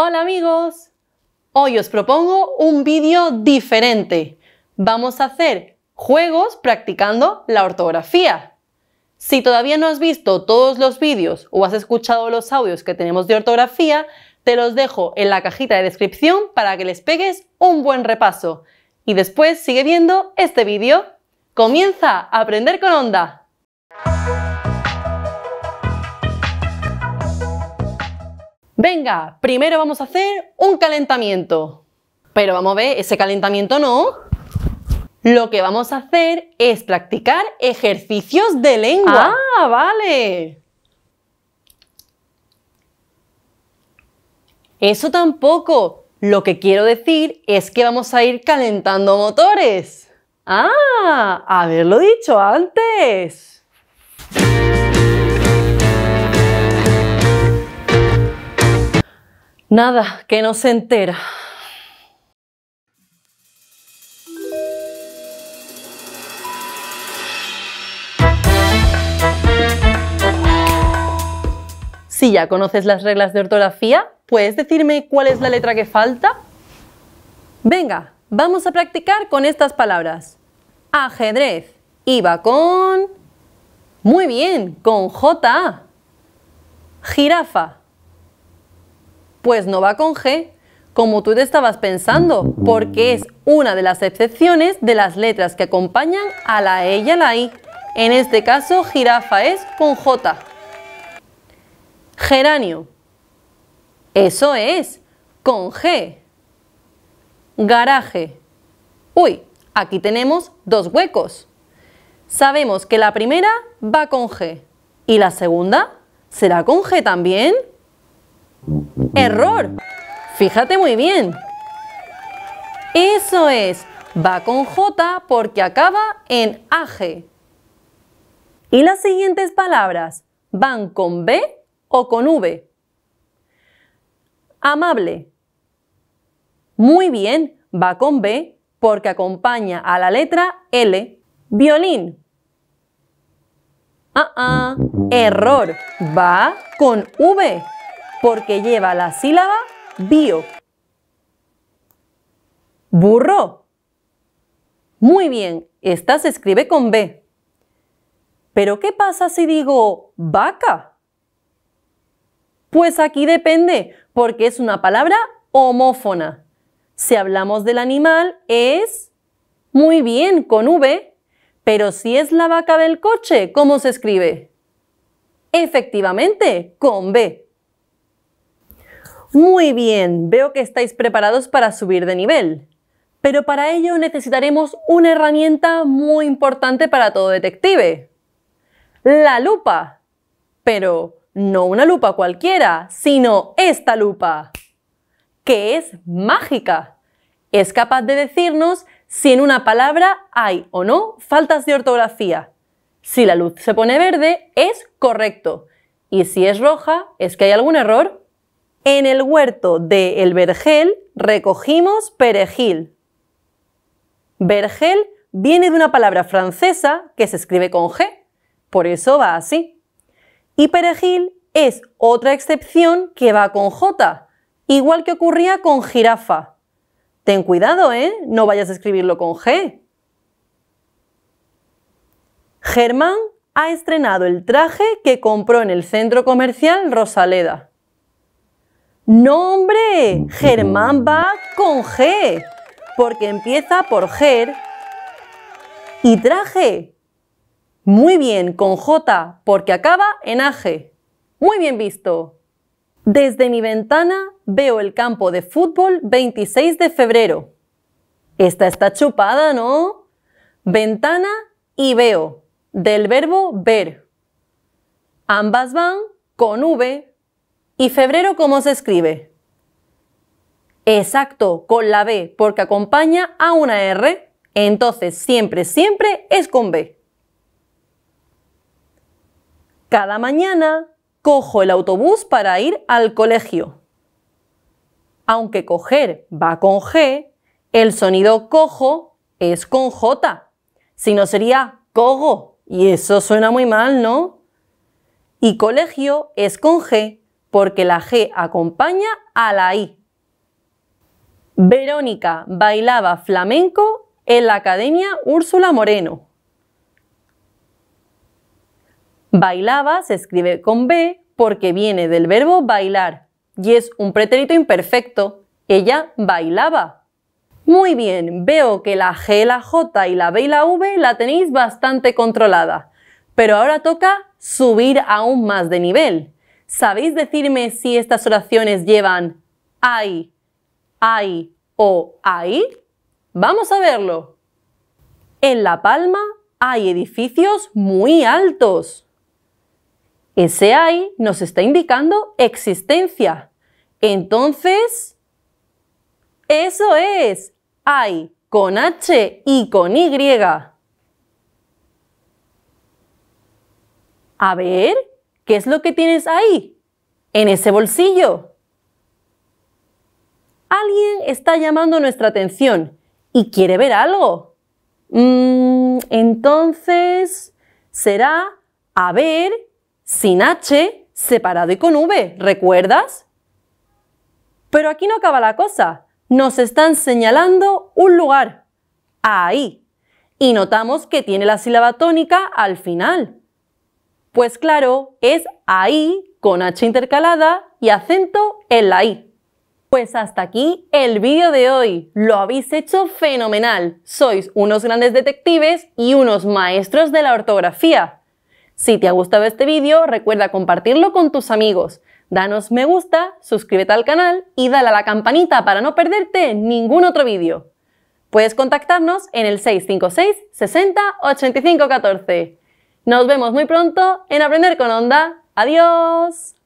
Hola amigos, hoy os propongo un vídeo diferente. Vamos a hacer juegos practicando la ortografía. Si todavía no has visto todos los vídeos o has escuchado los audios que tenemos de ortografía, te los dejo en la cajita de descripción para que les pegues un buen repaso. Y después sigue viendo este vídeo. ¡Comienza a aprender con onda! Venga, primero vamos a hacer un calentamiento. Pero vamos a ver, ese calentamiento no. Lo que vamos a hacer es practicar ejercicios de lengua. Ah, vale. Eso tampoco. Lo que quiero decir es que vamos a ir calentando motores. Ah, haberlo dicho antes. Nada, que no se entera. Si ya conoces las reglas de ortografía, ¿puedes decirme cuál es la letra que falta? Venga, vamos a practicar con estas palabras. Ajedrez iba con... Muy bien, con J. Jirafa pues no va con G, como tú te estabas pensando, porque es una de las excepciones de las letras que acompañan a la E y a la I. En este caso, jirafa es con J. Geranio. Eso es, con G. Garaje. Uy, aquí tenemos dos huecos. Sabemos que la primera va con G y la segunda será con G también. Error. Fíjate muy bien. Eso es. Va con J porque acaba en AG. ¿Y las siguientes palabras van con B o con V? Amable. Muy bien, va con B porque acompaña a la letra L. Violín. Ah, ah. error. Va con V porque lleva la sílaba bio. Burro. Muy bien, esta se escribe con B. Pero ¿qué pasa si digo vaca? Pues aquí depende, porque es una palabra homófona. Si hablamos del animal es muy bien con V, pero si es la vaca del coche, ¿cómo se escribe? Efectivamente, con B. Muy bien, veo que estáis preparados para subir de nivel. Pero para ello necesitaremos una herramienta muy importante para todo detective. La lupa. Pero no una lupa cualquiera, sino esta lupa, que es mágica. Es capaz de decirnos si en una palabra hay o no faltas de ortografía. Si la luz se pone verde, es correcto. Y si es roja, es que hay algún error. En el huerto de El Vergel recogimos perejil. Vergel viene de una palabra francesa que se escribe con G, por eso va así. Y perejil es otra excepción que va con J, igual que ocurría con jirafa. Ten cuidado, ¿eh? No vayas a escribirlo con G. Germán ha estrenado el traje que compró en el centro comercial Rosaleda. ¡Nombre! Germán va con G, porque empieza por Ger y traje. Muy bien, con J, porque acaba en AG. Muy bien visto. Desde mi ventana veo el campo de fútbol 26 de febrero. Esta está chupada, ¿no? Ventana y veo, del verbo ver. Ambas van con V ¿Y febrero cómo se escribe? Exacto, con la B, porque acompaña a una R, entonces siempre, siempre es con B. Cada mañana cojo el autobús para ir al colegio. Aunque coger va con G, el sonido cojo es con J, si no sería cogo, y eso suena muy mal, ¿no? Y colegio es con G, porque la G acompaña a la I. Verónica bailaba flamenco en la Academia Úrsula Moreno. Bailaba se escribe con B porque viene del verbo bailar y es un pretérito imperfecto. Ella bailaba. Muy bien, veo que la G, la J y la B y la V la tenéis bastante controlada. Pero ahora toca subir aún más de nivel. ¿Sabéis decirme si estas oraciones llevan ay, ay o ay? Vamos a verlo. En La Palma hay edificios muy altos. Ese hay nos está indicando existencia. Entonces, eso es, hay con H y con Y. A ver, ¿Qué es lo que tienes ahí? En ese bolsillo. Alguien está llamando nuestra atención y quiere ver algo. Mm, entonces será a ver sin H separado y con V, ¿recuerdas? Pero aquí no acaba la cosa. Nos están señalando un lugar. Ahí. Y notamos que tiene la sílaba tónica al final. Pues claro, es ahí con H intercalada y acento en la I. Pues hasta aquí el vídeo de hoy. Lo habéis hecho fenomenal. Sois unos grandes detectives y unos maestros de la ortografía. Si te ha gustado este vídeo, recuerda compartirlo con tus amigos. Danos me gusta, suscríbete al canal y dale a la campanita para no perderte ningún otro vídeo. Puedes contactarnos en el 656 60 85 14. Nos vemos muy pronto en Aprender con Onda. Adiós.